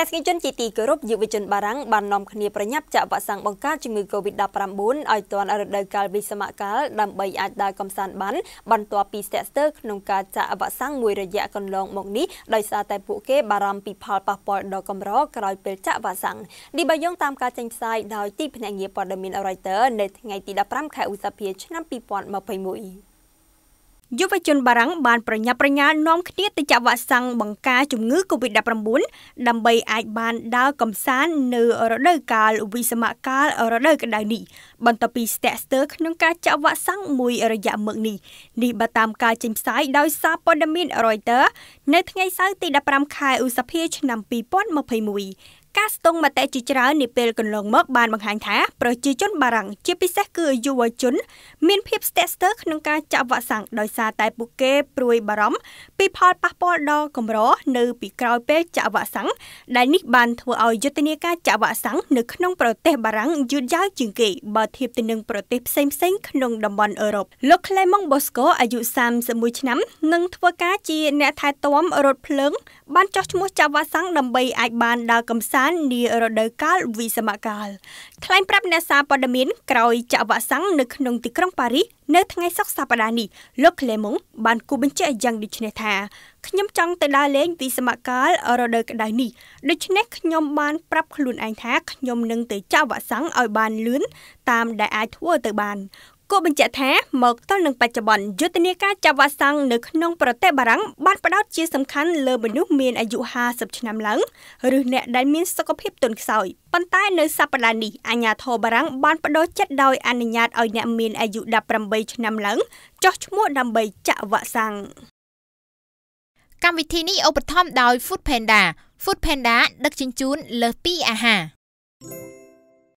តែស្គីជនជាទីគោរពយុវជនបារាំងបាននាំគ្នាប្រញាប់ចាក់វ៉ាក់សាំងបង្ការជំងឺ Covid-19 ឲ្យទាន់រដូវកាលវិសមកាលដើម្បីអាចដើរកំសាន្តបានបន្ទាប់ពីស្ទាក់ស្ទើរក្នុងការចាក់វ៉ាក់សាំងមួយរយៈកន្លង មកនេះដោយសារតែពួកគេបារម្ភពីផលប៉ះពាល់ដល់កម្រ ក្រោយពេលចាក់វ៉ាក់សាំងនេះបើយោងតាមការចេញផ្សាយដោយទីភ្នាក់ងារព័ត៌មាន Reuters នៅថ្ងៃទី15ខែឧសភាឆ្នាំ2021យុវជនបារាំងបានប្រញាប់ប្រញាល់នាំគ្នាទៅចាក់វ៉ាក់សាំងបង្ការជំងឺ Covid-19 ដើម្បីអាចបានដើរកម្សាន្តនៅរដូវកាលវិសមកាលរដូវក្តៅនេះបន្ទាប់ពីស្ទាក់ស្ទើរក្នុងការចាក់វ៉ាក់សាំងមួយរយៈមកនេះនេះបើតាមការចេញផ្សាយដោយសារព័ត៌មាន Reuters នៅថ្ងៃសៅរ៍ទី15ខែឧសភាឆ្នាំ2021ការស្ទង់មតិជាច្រើននាពេលកន្លងមកបានបង្ហាញថាប្រជាជនបារាំងជាពិសេសគឺយុវជនមានភាពស្ទាក់ស្ទើរក្នុងការចាក់វ៉ាក់សាំងដោយសារតែពួកគេព្រួយបារម្ភពីផលប៉ះពាល់ដល់កម្រនៅពីក្រោយពេលចាក់វ៉ាក់សាំងដែលនេះបានធ្វើឲ្យយុទ្ធនាការចាក់វ៉ាក់សាំងនៅក្នុងប្រទេសបារាំងយឺតយ៉ាវជាងគេបើធៀបទៅនឹងប្រទេសផ្សេងៗក្នុងតំបន់អឺរ៉ុបលោក Clement Bosco អាយុ31ឆ្នាំនឹងធ្វើការជាអ្នកថែទាំរថភ្លើងបានចោះឈ្មោះចាក់វ៉ាក់សាំងដើម្បីអាចបានដើរកំសាន្តបាននារដូវកាលវិសមកាលថ្លែងប្រាប់អ្នកសារព័ត៌មានក្រោយចាក់វ៉ាក់សាំងនៅក្នុងទីក្រុងប៉ារីសនៅថ្ងៃសុក្រសប្តាហ៍នេះលោកក្លេម៉ុងបានគូបញ្ជាក់យ៉ាងដូចនេះថាខ្ញុំចង់ទៅដើរលេងវិសមកាល រដូវក្តៅនេះដូច្នេះខ្ញុំបានប្រាប់ខ្លួនឯងថាខ្ញុំនឹងទៅចាក់វ៉ាក់សាំងឲ្យ បានលឿនតាមដែលអាចធ្វើទៅបានគូបញ្ជាក់ថាមកទល់នឹងបច្ចុប្បន្នយុទ្ធនាការចាប់វ៉ាក់សាំងនៅក្នុងប្រទេសបារាំងបានផ្ដោតជាសំខាន់លើមនុស្សមានអាយុ50ឆ្នាំឡើងឬអ្នកដែលមានសុខភាពទន់ខ្សោយប៉ុន្តែនៅសប្តាហ៍នេះអាជ្ញាធរបារាំងបានបដូរចិត្តដោយអនុញ្ញាតឲ្យអ្នកមានអាយុ18ឆ្នាំឡើងចុះឈ្មោះដើម្បីចាក់វ៉ាក់សាំងកម្មវិធីនេះឧបត្ថម្ភដោយ Food Panda Food Panda ដឹកជញ្ជូន លើសពីអាហារ